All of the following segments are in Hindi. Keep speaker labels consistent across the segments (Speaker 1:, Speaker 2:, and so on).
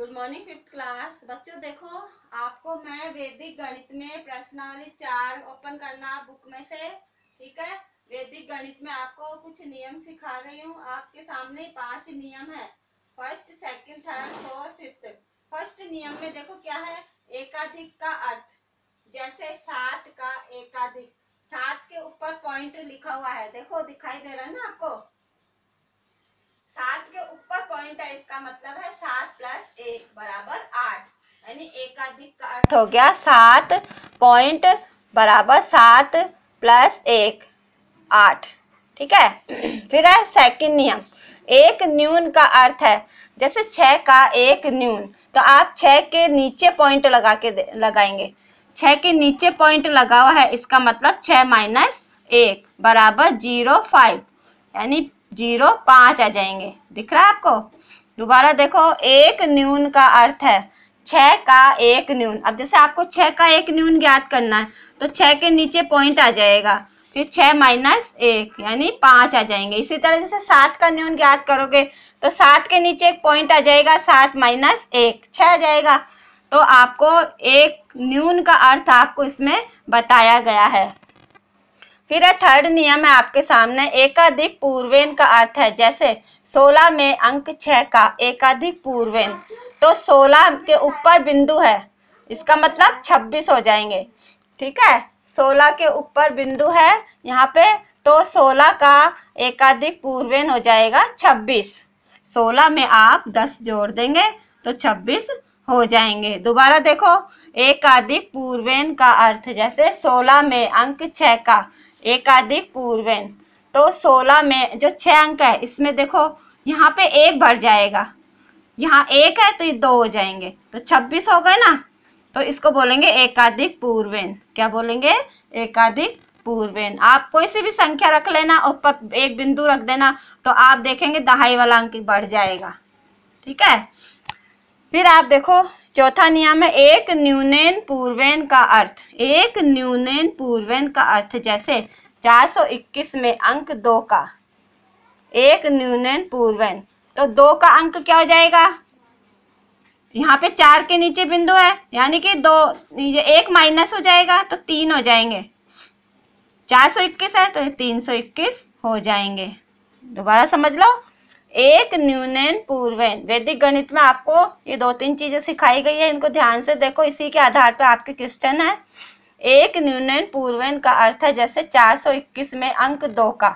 Speaker 1: गुड मॉर्निंग फिफ्थ क्लास बच्चों देखो आपको मैं वैदिक गणित में प्रश्नावली चार ओपन करना बुक में से ठीक है वैदिक गणित में आपको कुछ नियम सिखा रही हूँ आपके सामने पांच नियम है first second third fourth fifth first नियम में देखो क्या है एकाधिक का अर्थ जैसे सात का एकाधिक सात के ऊपर पॉइंट लिखा हुआ है देखो दिखाई दे रहा है ना आपको सात के ऊपर पॉइंट है इसका मतलब है सात प्लस बराबर आठ यानी एकाधिक का अर्थ हो गया सात पॉइंट बराबर सात प्लस एक आठ ठीक है फिर है सेकंड नियम एक न्यून का अर्थ है जैसे छः का एक न्यून तो आप छः के नीचे पॉइंट लगा के लगाएंगे छः के नीचे पॉइंट लगा हुआ है इसका मतलब छः माइनस एक बराबर जीरो फाइव यानी जीरो पाँच आ जाएंगे दिख रहा है आपको दोबारा देखो एक न्यून का अर्थ है छः का एक न्यून अब जैसे आपको छः का एक न्यून ज्ञात करना है तो छः के नीचे पॉइंट आ जाएगा फिर छः माइनस एक यानी पाँच आ जाएंगे इसी तरह जैसे सात का न्यून ज्ञात करोगे तो सात के नीचे एक पॉइंट आ जाएगा सात माइनस एक छः आ जाएगा तो आपको एक न्यून का अर्थ आपको इसमें बताया गया है फिर है थर्ड नियम है आपके सामने एकाधिक पूर्वेन का अर्थ है जैसे 16 में अंक 6 का एकाधिक पूर्वेन तो 16 के ऊपर बिंदु है इसका मतलब 26 हो जाएंगे ठीक है 16 के ऊपर बिंदु है यहाँ पे तो 16 का एकाधिक पूर्वेन हो जाएगा 26 16 में आप 10 जोड़ देंगे तो 26 हो जाएंगे दोबारा देखो एकाधिक पूर्वेन का अर्थ जैसे 16 में अंक 6 का एकाधिक पूर्वन तो सोलह में जो छः अंक है इसमें देखो यहाँ पे एक बढ़ जाएगा यहाँ एक है तो ये दो हो जाएंगे तो छब्बीस हो गए ना तो इसको बोलेंगे एकाधिक पूर्वेन क्या बोलेंगे एकाधिक पूर्वेन आप कोई सी भी संख्या रख लेना और एक बिंदु रख देना तो आप देखेंगे दहाई वाला अंक बढ़ जाएगा ठीक है फिर आप देखो चौथा नियम है एक न्यूनेन पूर्वेन का अर्थ एक न्यूनेन पूर्वेन का अर्थ जैसे 421 में अंक दो का एक न्यूनेन पूर्वेन तो दो का अंक क्या हो जाएगा यहाँ पे चार के नीचे बिंदु है यानी कि दो एक माइनस हो जाएगा तो तीन हो जाएंगे चार सौ इक्कीस है तो तीन सौ इक्कीस हो जाएंगे दोबारा समझ लो एक न्यूनैन पूर्वैन वैदिक गणित में आपको ये दो तीन चीजें सिखाई गई है इनको ध्यान से देखो इसी के आधार पर आपके क्वेश्चन है एक न्यूनैन पूर्वन का अर्थ है जैसे 421 में अंक दो का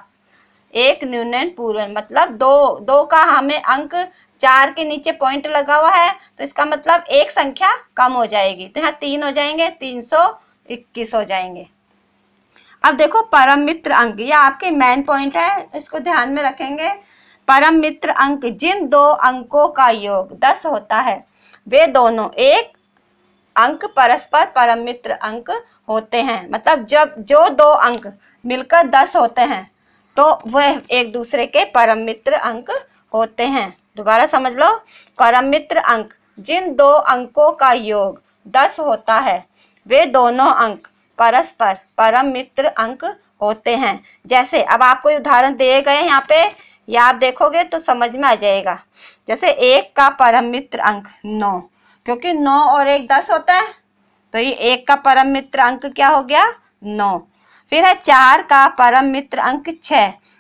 Speaker 1: एक न्यूनैन पूर्वन मतलब दो दो का हमें अंक चार के नीचे पॉइंट लगा हुआ है तो इसका मतलब एक संख्या कम हो जाएगी तो यहाँ तीन हो जाएंगे तीन सौ इक्कीस हो जाएंगे अब देखो परम मित्र अंक ये आपके मेन पॉइंट है इसको ध्यान में रखेंगे परम मित्र अंक जिन दो अंकों का योग दस होता है वे दोनों एक अंक परस्पर परम मित्र अंक होते हैं मतलब जब जो दो अंक मिलकर दस होते हैं तो वह एक दूसरे के परम मित्र अंक होते हैं दोबारा समझ लो परम मित्र अंक जिन दो अंकों का योग दस होता है वे दोनों अंक परस्पर परम मित्र अंक होते हैं जैसे अब आपको उदाहरण दिए गए यहाँ पे या आप देखोगे तो समझ में आ जाएगा जैसे एक का परम मित्र अंक नौ क्योंकि नौ और एक दस होता है तो ये एक का परम मित्र अंक क्या हो गया नौ फिर है चार का परम मित्र अंक छ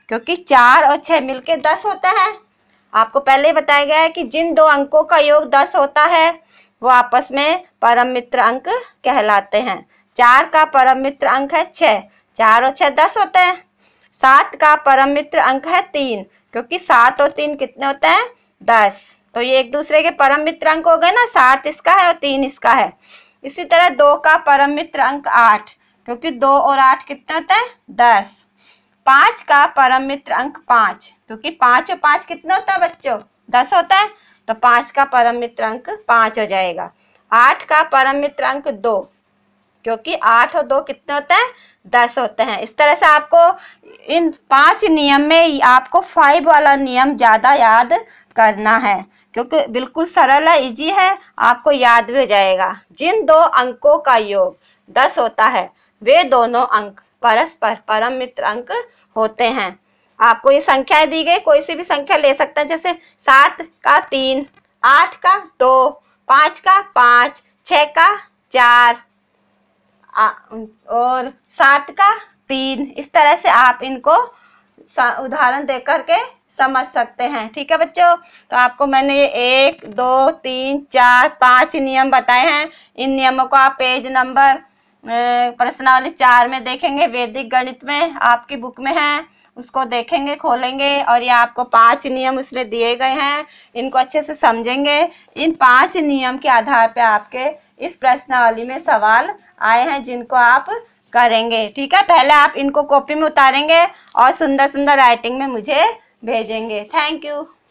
Speaker 1: क्योंकि चार और छह मिलके दस होता है आपको पहले बताया गया है कि जिन दो अंकों का योग दस होता है वो आपस में परम मित्र अंक कहलाते हैं चार का परम मित्र अंक है छ चार और छह दस होते हैं सात का परम मित्र अंक है तीन क्योंकि सात और तीन कितने होते हैं दस तो ये एक दूसरे के परम मित्र अंक हो गए ना सात इसका है और तीन इसका है इसी तरह दो का परम मित्र अंक आठ क्योंकि दो और आठ कितने होते हैं दस पाँच का परम मित्र अंक पाँच क्योंकि पाँच और पाँच कितना होता है बच्चों दस होता है तो पाँच का परम मित्र अंक पाँच हो जाएगा आठ का परम मित्र अंक दो क्योंकि आठ और दो कितने होते हैं दस होते हैं इस तरह से आपको इन पांच नियम में आपको फाइव वाला नियम ज़्यादा याद करना है क्योंकि बिल्कुल सरल है इजी है आपको याद भी हो जाएगा जिन दो अंकों का योग दस होता है वे दोनों अंक परस्पर परम मित्र अंक होते हैं आपको ये संख्याएं दी गई कोई सी भी संख्या ले सकते हैं जैसे सात का तीन आठ का दो पाँच का पाँच छः का चार और सात का तीन इस तरह से आप इनको उदाहरण दे करके समझ सकते हैं ठीक है बच्चों तो आपको मैंने ये एक दो तीन चार पांच नियम बताए हैं इन नियमों को आप पेज नंबर प्रश्नावली चार में देखेंगे वैदिक गणित में आपकी बुक में है उसको देखेंगे खोलेंगे और ये आपको पांच नियम उसमें दिए गए हैं इनको अच्छे से समझेंगे इन पांच नियम के आधार पर आपके इस प्रश्नावली में सवाल आए हैं जिनको आप करेंगे ठीक है पहले आप इनको कॉपी में उतारेंगे और सुंदर सुंदर राइटिंग में मुझे भेजेंगे थैंक यू